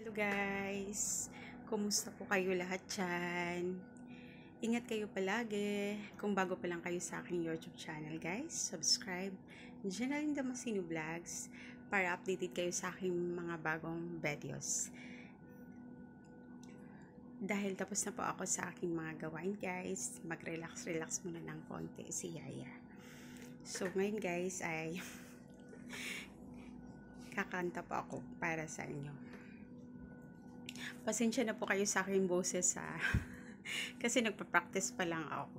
Hello guys! Kumusta po kayo lahat dyan? Ingat kayo palagi. Kung bago pa lang kayo sa aking YouTube channel guys, subscribe. Diyan na rin Damasino Vlogs para updated kayo sa aking mga bagong videos. Dahil tapos na po ako sa aking mga gawain guys, mag-relax-relax muna ng konti si Yaya. So ngayon guys ay kakanta pa ako para sa inyo. Pasensya na po kayo sa aking boses ha. Kasi nagpa-practice pa lang ako.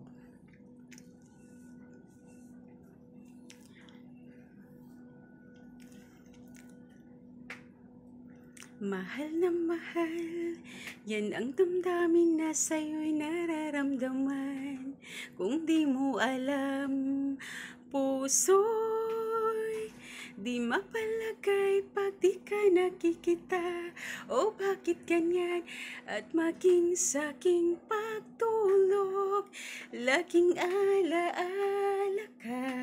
Mahal na mahal, yan ang damdamin na sa'yo'y nararamdaman. Kung di mo alam, puso Di mapalagay pag ka nakikita O oh, bakit ganyan at maging saking pagtulog Laging alaala ka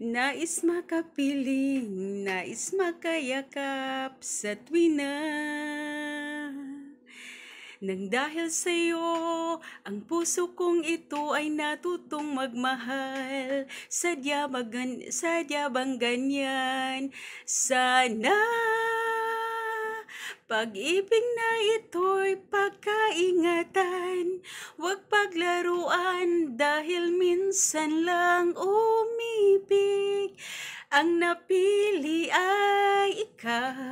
Nais makapiling, nais makayakap sa tuwina nang dahil sa'yo, ang puso kong ito ay natutong magmahal. Sadya, magan, sadya bang ganyan? Sana pag-ibig na ito'y pagkaingatan, wag paglaruan dahil minsan lang umibig. Ang napili ay ikaw.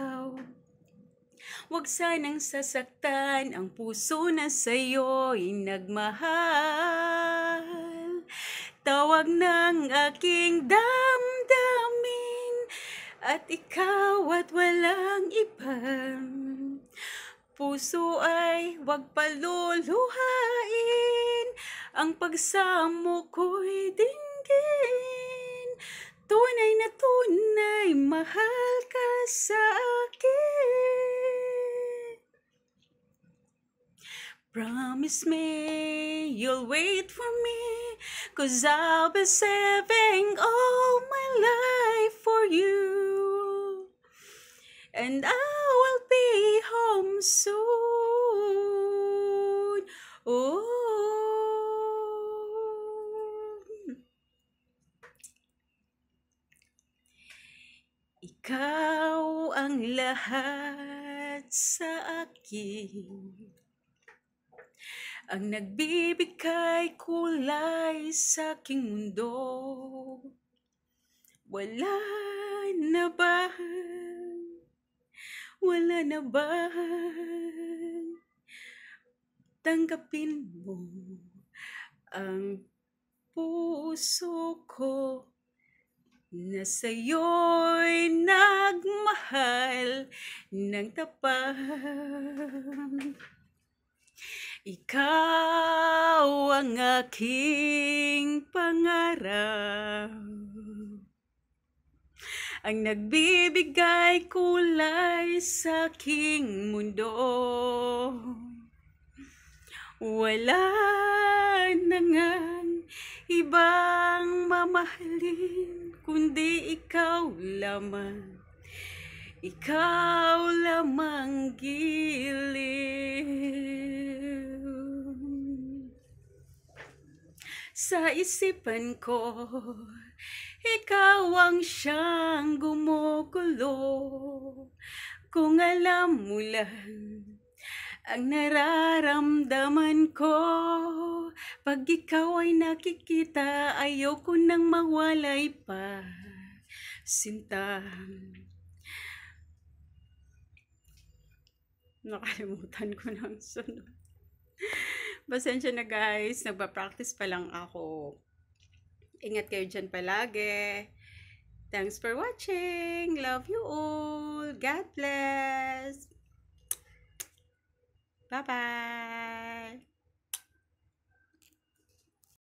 Huwag sanang sasaktan ang puso na sa'yo'y nagmahal. Tawag ng aking damdamin at ikaw at walang iba. Puso ay huwag paluluhain ang pagsamo ko'y dinggin. Tunay na tunay, mahal ka sa Promise me you'll wait for me, cause I'll be saving all my life for you. And I will be home soon. Oh. Ikaw ang lahat sa akin. ang nagbibigay kulay sa aking mundo. Wala na ba? Wala na ba? Tanggapin mo ang puso ko na sa'yo'y nagmahal ng tapang. Ikaw ang aking pangarap Ang nagbibigay kulay sa aking mundo Wala na ibang mamahalin Kundi ikaw lamang Ikaw lamang Sa isipan ko, ikaw ang siyang gumugulo. Kung alam mo lang, ang nararamdaman ko Pag ikaw ay nakikita, ayoko nang mawalay pa Sinta Nakalimutan ko ng sunod Pasensya na guys, nagpa-practice pa lang ako. Ingat kayo dyan palagi. Thanks for watching. Love you all. God bless. Bye-bye.